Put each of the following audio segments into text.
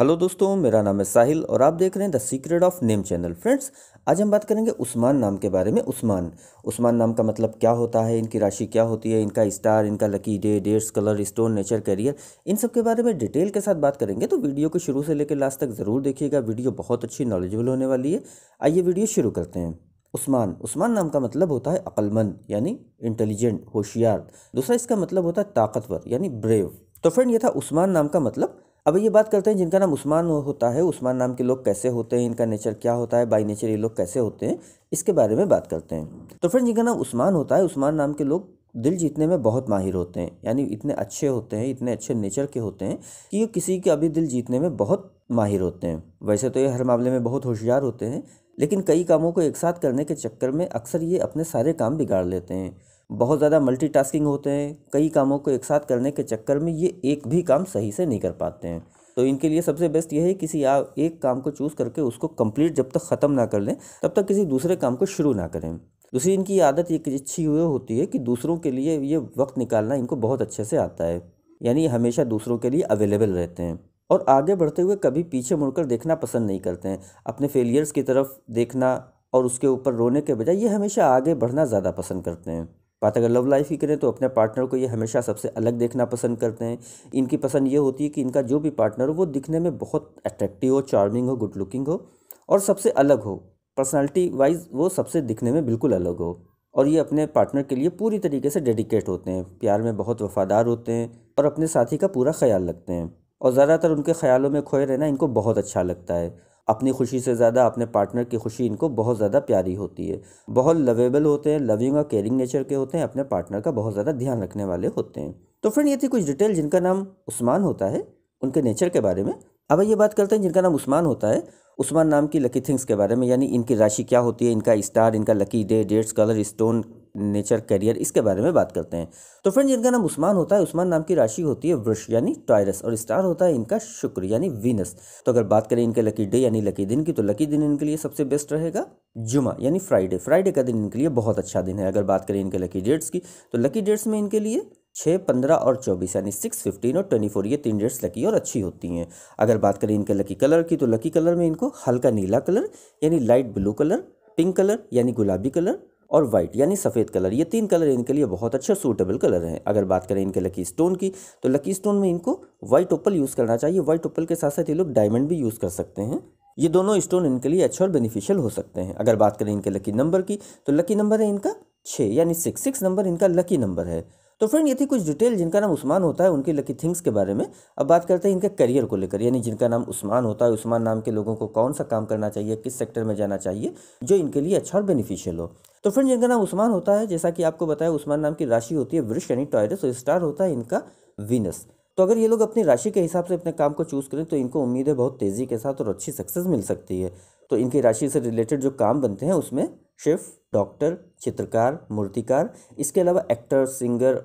hello दोस्तों मेरा नाम है साहिल और आप देख रहे हैं the secret of name channel friends आज हम बात करेंगे उस्मान नाम के बारे में उस्मान उस्मान नाम का मतलब क्या होता है इनकी राशि क्या होती है इनका स्टार इनका lucky day dates colour stone nature career इन सब के बारे में डिटेल के साथ बात करेंगे तो वीडियो को शुरू से लेकर लास्ट तक ज़रूर देखिएगा वीडियो बहुत अच्छी नॉलेजेबल होने वाली है आइए वीडियो शुरू करते हैं उस्मान उस्मान नाम का मतलब होता है अक्लमंद यानी इंटेलिजेंट होशियार दूसरा इसका मतलब होता है ताकतवर यानी ब्रेव तो फ्रेंड ये था उस्मान नाम का मतलब अब ये बात करते हैं जिनका नाम उस्मान होता है उस्मान नाम के लोग कैसे होते हैं इनका नेचर क्या होता है बाई नेचर ये लोग कैसे होते हैं इसके बारे में बात करते हैं तो फ्रेंड जिनका नाम उस्मान होता है उस्मान नाम के लोग दिल जीतने में बहुत माहिर होते हैं यानी इतने अच्छे होते हैं इतने अच्छे नेचर के होते हैं कि ये किसी के अभी दिल जीतने में बहुत माहिर होते हैं वैसे तो ये हर मामले में बहुत होशियार होते हैं लेकिन कई कामों को एक साथ करने के चक्कर में अक्सर ये अपने सारे काम बिगाड़ लेते हैं बहुत ज़्यादा मल्टीटास्किंग होते हैं कई कामों को एक साथ करने के चक्कर में ये एक भी काम सही से नहीं कर पाते हैं तो इनके लिए सबसे बेस्ट यह है किसी आप एक काम को चूज़ करके उसको कंप्लीट जब तक ख़त्म ना कर लें तब तक किसी दूसरे काम को शुरू ना करें दूसरी इनकी आदत एक अच्छी हुई होती है कि दूसरों के लिए ये वक्त निकालना इनको बहुत अच्छे से आता है यानी हमेशा दूसरों के लिए अवेलेबल रहते हैं और आगे बढ़ते हुए कभी पीछे मुड़कर देखना पसंद नहीं करते हैं अपने फेलियर्स की तरफ देखना और उसके ऊपर रोने के बजाय ये हमेशा आगे बढ़ना ज़्यादा पसंद करते हैं बात अगर लव लाइफ की करें तो अपने पार्टनर को ये हमेशा सबसे अलग देखना पसंद करते हैं इनकी पसंद ये होती है कि इनका जो भी पार्टनर हो वो दिखने में बहुत अट्रैक्टिव हो चार्मिंग हो गुड लुकिंग हो और सबसे अलग हो पर्सनालिटी वाइज वो सबसे दिखने में बिल्कुल अलग हो और ये अपने पार्टनर के लिए पूरी तरीके से डेडिकेट होते हैं प्यार में बहुत वफादार होते हैं और अपने साथी का पूरा ख्याल रखते हैं और ज़्यादातर उनके ख्यालों में खोए रहना इनको बहुत अच्छा लगता है अपनी खुशी से ज़्यादा अपने पार्टनर की खुशी इनको बहुत ज़्यादा प्यारी होती है बहुत लवेबल होते हैं लविंग और केयरिंग नेचर के होते हैं अपने पार्टनर का बहुत ज़्यादा ध्यान रखने वाले होते हैं तो फ्रेंड ये थी कुछ डिटेल जिनका नाम उस्मान होता है उनके नेचर के बारे में अब ये बात करते हैं जिनका नाम उस्मान होता है उस्मान नाम की लकी थिंग्स के बारे में यानी इनकी राशि क्या होती है इनका स्टार इनका lucky day dates colour stone nature career इसके बारे में बात करते हैं तो फ्रेंड्स इनका नाम उस्मान होता है उस्मान नाम की राशि होती है वृष यानी टायरस और स्टार होता है इनका शुक्र यानी वीनस तो अगर बात करें इनके लकी डे यानी लकी दिन की तो लकी दिन इनके लिए सबसे बेस्ट रहेगा जुमा यानी फ्राइडे फ्राइडे का दिन इनके लिए बहुत अच्छा दिन है अगर बात करें इनके लकी डेट्स की तो लकी डेट्स में इनके लिए छः पंद्रह और चौबीस यानी सिक्स फिफ्टीन और ट्वेंटी फोर ये तीन डेट्स लकी और अच्छी होती हैं अगर बात करें इनके लकी कलर की तो लकी कलर में इनको हल्का नीला कलर यानी light blue colour pink colour यानी गुलाबी कलर और वाइट यानी सफ़ेद कलर ये तीन कलर इनके लिए बहुत अच्छे सूटेबल कलर हैं अगर बात करें इनके लकी स्टोन की तो लकी स्टोन में इनको वाइट ओपल यूज़ करना चाहिए वाइट ओपल के साथ साथ ये लोग डायमंड भी यूज़ कर सकते हैं ये दोनों स्टोन इनके लिए अच्छे और बेनिफिशियल हो सकते हैं अगर बात करें इनके लकी नंबर की तो लकी नंबर है इनका छः यानी सिक्स सिक्स नंबर इनका लकी नंबर है तो फ्रेंड ये थी कुछ डिटेल जिनका नाम उस्मान होता है उनकी लकी थिंग्स के बारे में अब बात करते हैं इनके करियर को लेकर यानी जिनका नाम उस्मान होता है उस्मान नाम के लोगों को कौन सा काम करना चाहिए किस सेक्टर में जाना चाहिए जो इनके लिए अच्छा और बेनिफिशियल हो तो फ्रेंड जिनका नाम उस्मान होता है जैसा कि आपको बताया उस्मान नाम की राशि होती है वृक्ष यानी टॉयरस और स्टार होता है इनका वीनस तो अगर ये लोग अपनी राशि के हिसाब से अपने काम को चूज़ करें तो इनको उम्मीद है बहुत तेज़ी के साथ और अच्छी सक्सेस मिल सकती है तो इनकी राशि से रिलेटेड जो काम बनते हैं उसमें शेफ डॉक्टर चित्रकार मूर्तिकार इसके अलावा actor singer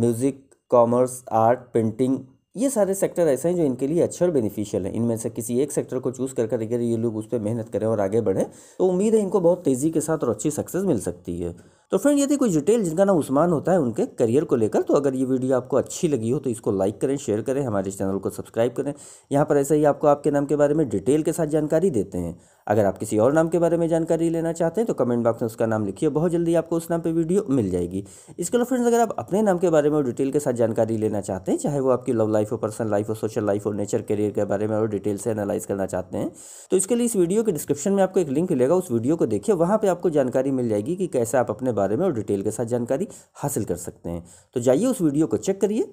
music commerce art painting ये सारे सेक्टर ऐसे हैं जो इनके लिए अच्छे और बेनिफिशियल हैं इनमें से किसी एक सेक्टर को चूज़ कर कर अगर ये लोग उस पर मेहनत करें और आगे बढ़ें तो उम्मीद है इनको बहुत तेज़ी के साथ और अच्छी सक्सेस मिल सकती है तो फ्रेंड यदि कोई डिटेल जिनका नाम उस्मान होता है उनके करियर को लेकर तो अगर ये वीडियो आपको अच्छी लगी हो तो इसको लाइक करें शेयर करें हमारे चैनल को सब्सक्राइब करें यहाँ पर ऐसे ही आपको आपके नाम के बारे में डिटेल के साथ जानकारी देते हैं अगर आप किसी और नाम के बारे में जानकारी लेना चाहते हैं तो कमेंट बॉक्स में उसका नाम लिखिए बहुत जल्दी आपको उस नाम पर वीडियो मिल जाएगी इसके अलावा फ्रेंड्स अगर आप अपने नाम के बारे में और डिटेल के साथ जानकारी लेना चाहते हैं चाहे वो आपकी लव लाइफ हो पर्सनल लाइफ हो सोशल लाइफ हो नेचर करियर के बारे में और डिटेल से एनालाइज करना चाहते हैं तो इसके लिए इस वीडियो के डिस्क्रिप्शन में आपको एक लिंक मिलेगा उस वीडियो को देखिए वहाँ पर आपको जानकारी मिल जाएगी कि कैसे आप अपने बारे में और डिटेल के साथ जानकारी हासिल कर सकते हैं तो जाइए उस वीडियो को चेक करिए